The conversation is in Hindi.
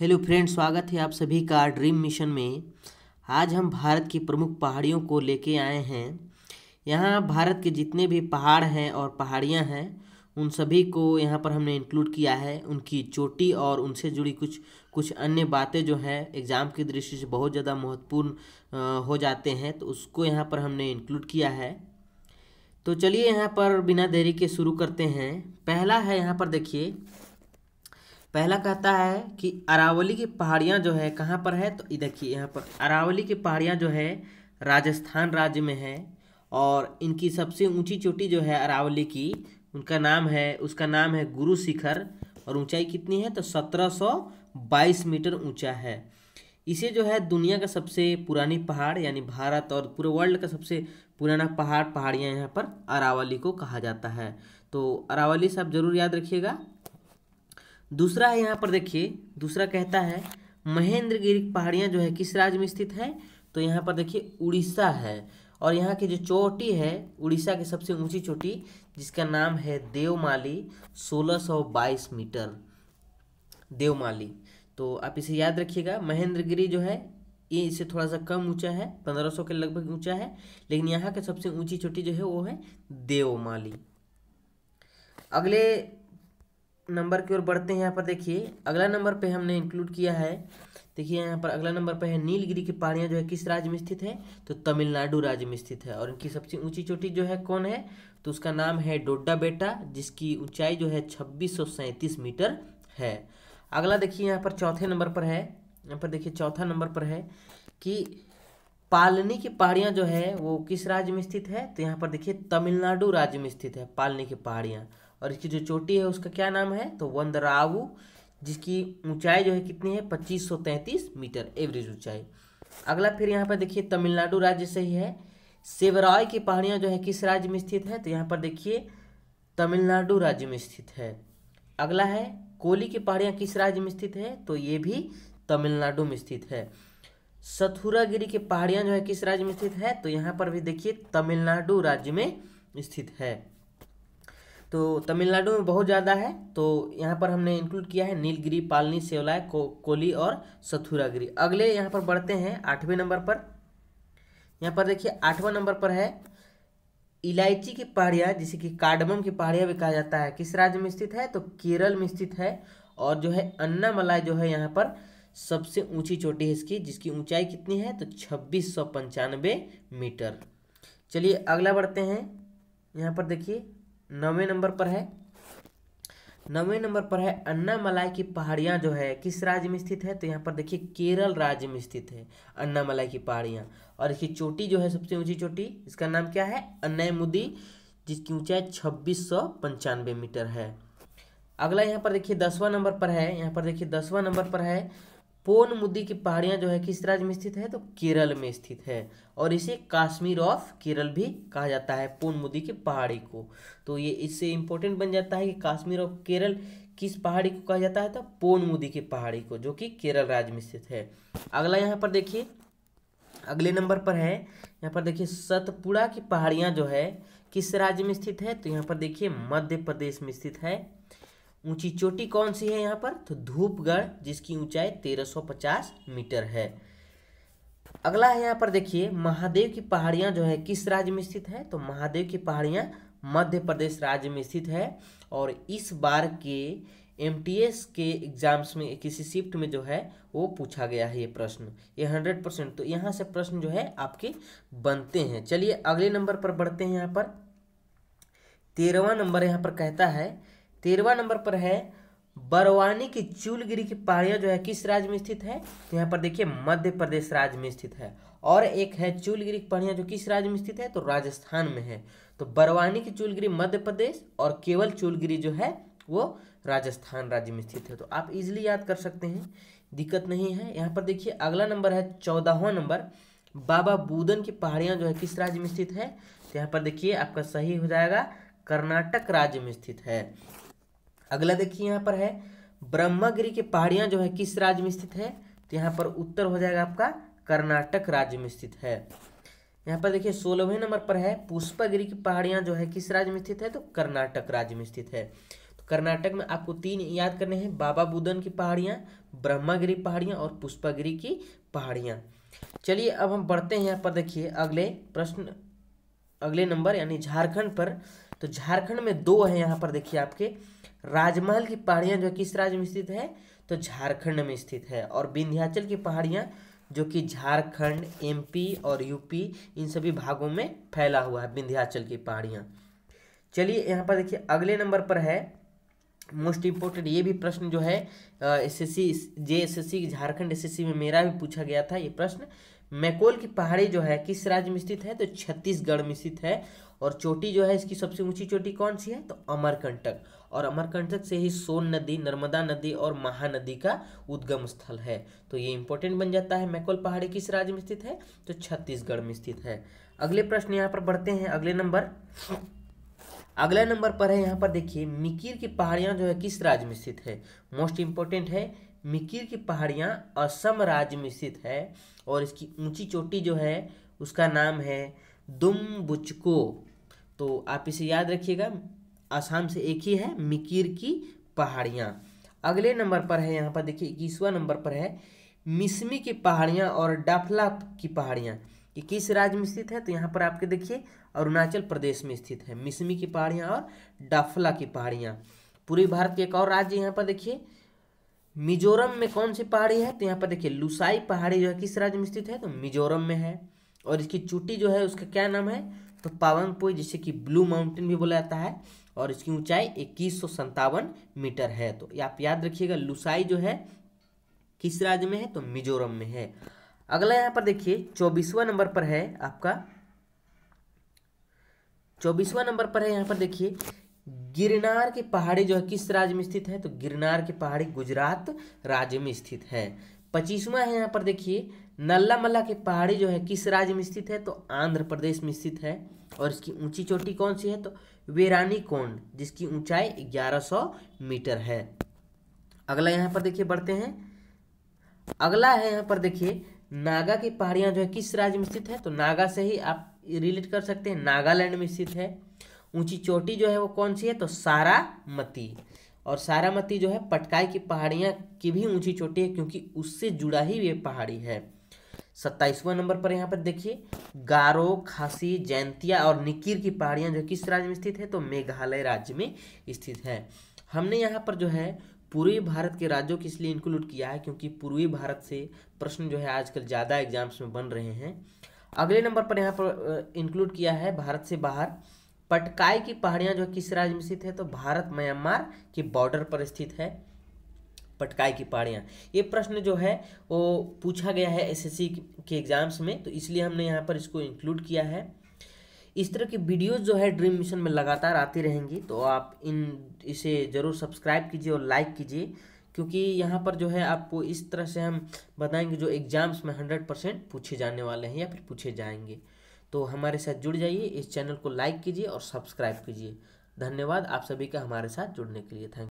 हेलो फ्रेंड स्वागत है आप सभी का ड्रीम मिशन में आज हम भारत की प्रमुख पहाड़ियों को लेके आए हैं यहाँ भारत के जितने भी पहाड़ हैं और पहाड़ियाँ हैं उन सभी को यहाँ पर हमने इंक्लूड किया है उनकी चोटी और उनसे जुड़ी कुछ कुछ अन्य बातें जो हैं एग्ज़ाम की दृष्टि से बहुत ज़्यादा महत्वपूर्ण हो जाते हैं तो उसको यहाँ पर हमने इंक्लूड किया है तो चलिए यहाँ पर बिना देरी के शुरू करते हैं पहला है यहाँ पर देखिए पहला कहता है कि अरावली की पहाड़ियाँ जो है कहाँ पर है तो ये देखिए यहाँ पर अरावली की पहाड़ियाँ जो है राजस्थान राज्य में है और इनकी सबसे ऊंची चोटी जो है अरावली की उनका नाम है उसका नाम है गुरु शिखर और ऊंचाई कितनी है तो सत्रह सौ बाईस मीटर ऊंचा है इसे जो है दुनिया का सबसे पुरानी पहाड़ यानी भारत और पूरे वर्ल्ड का सबसे पुराना पहाड़ पहाड़ियाँ यहाँ पर अरावली को कहा जाता है तो अरावली सब जरूर याद रखिएगा दूसरा है यहाँ पर देखिए दूसरा कहता है महेंद्रगिरी पहाड़ियाँ जो है किस राज्य में स्थित है तो यहाँ पर देखिए उड़ीसा है और यहाँ की जो चोटी है उड़ीसा की सबसे ऊंची चोटी जिसका नाम है देवमाली 1622 मीटर देवमाली तो आप इसे याद रखिएगा महेंद्रगिरी जो है ये इससे थोड़ा सा कम ऊंचा है 1500 के लगभग ऊंचा है लेकिन यहाँ की सबसे ऊंची चोटी जो है वो है देवमाली अगले नंबर की ओर बढ़ते हैं यहाँ पर देखिए अगला नंबर पे हमने इंक्लूड किया है देखिए यहाँ पर अगला नंबर पर है नीलगिरी की पहाड़ियाँ जो है किस राज्य में स्थित है तो तमिलनाडु राज्य में स्थित है और इनकी सबसे ऊंची चोटी जो है कौन है तो उसका नाम है डोडा बेटा जिसकी ऊंचाई जो है छब्बीस मीटर है अगला देखिए यहाँ पर चौथे नंबर पर है यहाँ पर देखिए चौथा नंबर पर है कि पालनी की पहाड़ियाँ जो है वो किस राज्य में स्थित है तो यहाँ पर देखिए तमिलनाडु राज्य में स्थित है पालनी की पहाड़ियाँ और इसकी जो चोटी है उसका क्या नाम है तो वंदरावू जिसकी ऊंचाई जो है कितनी है पच्चीस सौ तैंतीस मीटर एवरेज ऊंचाई अगला फिर यहाँ पर देखिए तमिलनाडु राज्य से ही है सेवराय की पहाड़ियाँ जो है किस राज्य में स्थित है तो यहाँ पर देखिए तमिलनाडु राज्य में स्थित है अगला है कोली की पहाड़ियाँ किस राज्य में स्थित है तो ये भी तमिलनाडु में स्थित है सथुरागिरी की पहाड़ियाँ जो है किस राज्य में स्थित है तो यहाँ पर भी देखिए तमिलनाडु राज्य में स्थित है तो तमिलनाडु में बहुत ज़्यादा है तो यहाँ पर हमने इंक्लूड किया है नीलगिरी पालनी सेवलाय को, कोली और सथुरागिरी अगले यहाँ पर बढ़ते हैं आठवें नंबर पर यहाँ पर देखिए आठवां नंबर पर है इलायची की पहाड़ियाँ जिसे कि कार्डमम की पहाड़ियाँ भी कहा जाता है किस राज्य में स्थित है तो केरल में स्थित है और जो है अन्नामलाई जो है यहाँ पर सबसे ऊंची चोटी है इसकी जिसकी ऊंचाई कितनी है तो छब्बीस सौ पंचानवे मीटर चलिए अगला बढ़ते हैं यहाँ पर देखिए नवे नंबर पर है नवे नंबर पर है अन्नामलाई की पहाड़ियाँ जो है किस राज्य में स्थित है तो यहाँ पर देखिए केरल राज्य में स्थित है अन्नामलाई की पहाड़ियाँ और इसकी चोटी जो है सबसे ऊंची चोटी इसका नाम क्या है मुदी जिसकी ऊंचाई छब्बीस सौ पंचानवे मीटर है अगला यहाँ पर देखिए दसवां नंबर पर है यहाँ पर देखिए दसवां नंबर पर है पोन मुद्दी की पहाड़ियाँ जो है किस राज्य में स्थित है तो केरल में स्थित है और इसे काश्मीर ऑफ केरल भी कहा जाता है पोन मुद्दी की पहाड़ी को तो ये इससे इंपॉर्टेंट बन जाता है कि काश्मीर ऑफ केरल किस पहाड़ी को कहा जाता है तो पोन मुदी की पहाड़ी को जो कि केरल राज्य में स्थित है अगला यहाँ पर देखिए अगले नंबर पर है यहाँ पर देखिए सतपुड़ा की पहाड़ियाँ जो है किस राज्य में स्थित है तो यहाँ पर देखिए मध्य प्रदेश में स्थित है ऊंची चोटी कौन सी है यहाँ पर तो धूपगढ़ जिसकी ऊंचाई 1350 मीटर है अगला है यहाँ पर देखिए महादेव की पहाड़ियाँ जो है किस राज्य में स्थित है तो महादेव की पहाड़ियाँ मध्य प्रदेश राज्य में स्थित है और इस बार के एम के एग्जाम्स में किसी शिफ्ट में जो है वो पूछा गया है ये प्रश्न ये हंड्रेड परसेंट तो यहाँ से प्रश्न जो है आपके बनते हैं चलिए अगले नंबर पर बढ़ते हैं यहाँ पर तेरहवा नंबर यहाँ पर कहता है तेरवा नंबर पर है बरवानी की चूलगिरी की पहाड़ियाँ जो है किस राज्य में स्थित है तो यहाँ पर देखिए मध्य प्रदेश राज्य में स्थित है और एक है चूलगिरी की पहाड़ियाँ जो किस राज्य में स्थित है तो राजस्थान में है तो बरवानी की चूलगिरी मध्य प्रदेश और केवल चूलगिरी जो है वो राजस्थान राज्य में स्थित है तो आप इजिली याद कर सकते हैं दिक्कत नहीं है यहाँ पर देखिए अगला नंबर है चौदहवा नंबर बाबा बूदन की पहाड़ियाँ जो है किस राज्य में स्थित है तो यहाँ पर देखिए आपका सही हो जाएगा कर्नाटक राज्य में स्थित है अगला देखिए यहाँ पर है ब्रह्मागिरी की पहाड़ियाँ जो है किस राज्य में स्थित है तो यहाँ पर उत्तर हो जाएगा आपका कर्नाटक राज्य में स्थित है यहाँ पर देखिए सोलहवें नंबर पर है पुष्पागिरी की पहाड़ियाँ जो है किस राज्य में स्थित है तो कर्नाटक राज्य में स्थित है तो कर्नाटक में आपको तीन याद करने हैं बाबा बुदन की पहाड़ियाँ ब्रह्मागिरी पहाड़ियाँ और पुष्पागिरी की पहाड़ियाँ चलिए अब हम बढ़ते हैं यहाँ पर देखिए अगले प्रश्न अगले नंबर यानी झारखंड पर तो झारखंड में दो है यहाँ पर देखिए आपके राजमहल की पहाड़ियाँ जो किस राज्य में स्थित है तो झारखंड में स्थित है और विंध्याचल की पहाड़ियाँ जो कि झारखंड एमपी और यूपी इन सभी भागों में फैला हुआ है विंध्याचल की पहाड़ियाँ चलिए यहाँ पर देखिए अगले नंबर पर है मोस्ट इम्पोर्टेंट ये भी प्रश्न जो है S S C J S S C Jharkhand S S C में मेरा भी पूछा गया था ये प्रश्न मैकोल की पहाड़ी जो है किस राज्य में स्थित है तो छत्तीसगढ़ में स्थित है और चोटी जो है इसकी सबसे ऊंची चोटी कौन सी है तो अमरकंटक और अमरकंटक से ही सोन नदी नर्मदा नदी और महानदी का उद्गम स्थल है तो ये इंपॉर्टेंट बन जाता है मैकोल पहाड़ी किस राज्य में स्थित है तो छत्तीसगढ़ में स्थित है अगले प्रश्न यहाँ पर बढ़ते हैं अगले नंबर अगला नंबर पर है यहाँ पर देखिए मिकिर की पहाड़ियाँ जो है किस राज्य में स्थित है मोस्ट इम्पोर्टेंट है मिकिर की पहाड़ियाँ असम राज्य में स्थित है और इसकी ऊंची चोटी जो है उसका नाम है दुम बुचको तो आप इसे याद रखिएगा आसाम से एक ही है मिकिर की पहाड़ियाँ अगले नंबर पर है यहाँ पर देखिए इक्कीसवा नंबर पर है मिसमी की पहाड़ियाँ और डाफला की पहाड़ियाँ ये किस राज्य में स्थित है तो यहाँ पर आपके देखिए अरुणाचल प्रदेश में स्थित है मिसमी की पहाड़ियाँ और डाफला की पहाड़ियाँ पूरे भारत के एक और राज्य यहाँ पर देखिए मिजोरम में कौन सी पहाड़ी है तो यहाँ पर देखिए लुसाई पहाड़ी जो है किस राज्य में स्थित है तो मिजोरम में है और इसकी चुट्टी जो है उसका क्या नाम है तो पावनपुर जिसे कि ब्लू माउंटेन भी बोला जाता है और इसकी ऊंचाई इक्कीस मीटर है तो आप याद रखिएगा लुसाई जो है किस राज्य में है तो मिजोरम में है अगला यहाँ पर देखिए चौबीसवा नंबर पर है आपका चौबीसवा नंबर पर है यहाँ पर देखिए गिरनार की पहाड़ी जो है किस राज्य में स्थित है तो गिरनार की पहाड़ी गुजरात राज्य में स्थित है पच्चीसवा है यहाँ पर देखिए नल्ला मल्ला की पहाड़ी जो है किस राज्य में स्थित है तो आंध्र प्रदेश में स्थित है और इसकी ऊंची चोटी कौन सी है तो वेरानी कोंड जिसकी ऊंचाई 1100 मीटर है अगला यहाँ पर देखिए बढ़ते हैं अगला है यहाँ पर देखिए नागा की पहाड़ियाँ जो है किस राज्य में स्थित है तो नागा से ही आप रिलेट कर सकते हैं नागालैंड में स्थित है ऊंची चोटी जो है वो कौन सी है तो मती और सारामती जो है पटकाई की पहाड़ियाँ की भी ऊंची चोटी है क्योंकि उससे जुड़ा ही ये पहाड़ी है सत्ताईसवां नंबर पर यहाँ पर देखिए गारो खासी जैंतिया और निकीर की पहाड़ियाँ जो किस राज्य में स्थित है तो मेघालय राज्य में स्थित है हमने यहाँ पर जो है पूर्वी भारत के राज्यों को इसलिए इंक्लूड किया है क्योंकि पूर्वी भारत से प्रश्न जो है आजकल ज़्यादा एग्जाम्स में बन रहे हैं अगले नंबर पर यहाँ पर इंक्लूड किया है भारत से बाहर पटकाई की पहाड़ियाँ जो किस राज्य में स्थित है तो भारत म्यांमार की बॉर्डर पर स्थित है पटकाई की पहाड़ियाँ ये प्रश्न जो है वो पूछा गया है एसएससी के एग्ज़ाम्स में तो इसलिए हमने यहाँ पर इसको इंक्लूड किया है इस तरह की वीडियोस जो है ड्रीम मिशन में लगातार आती रहेंगी तो आप इन इसे ज़रूर सब्सक्राइब कीजिए और लाइक कीजिए क्योंकि यहाँ पर जो है आपको इस तरह से हम बताएंगे जो एग्ज़ाम्स में हंड्रेड परसेंट पूछे जाने वाले हैं या फिर पूछे जाएंगे तो हमारे साथ जुड़ जाइए इस चैनल को लाइक कीजिए और सब्सक्राइब कीजिए धन्यवाद आप सभी का हमारे साथ जुड़ने के लिए थैंक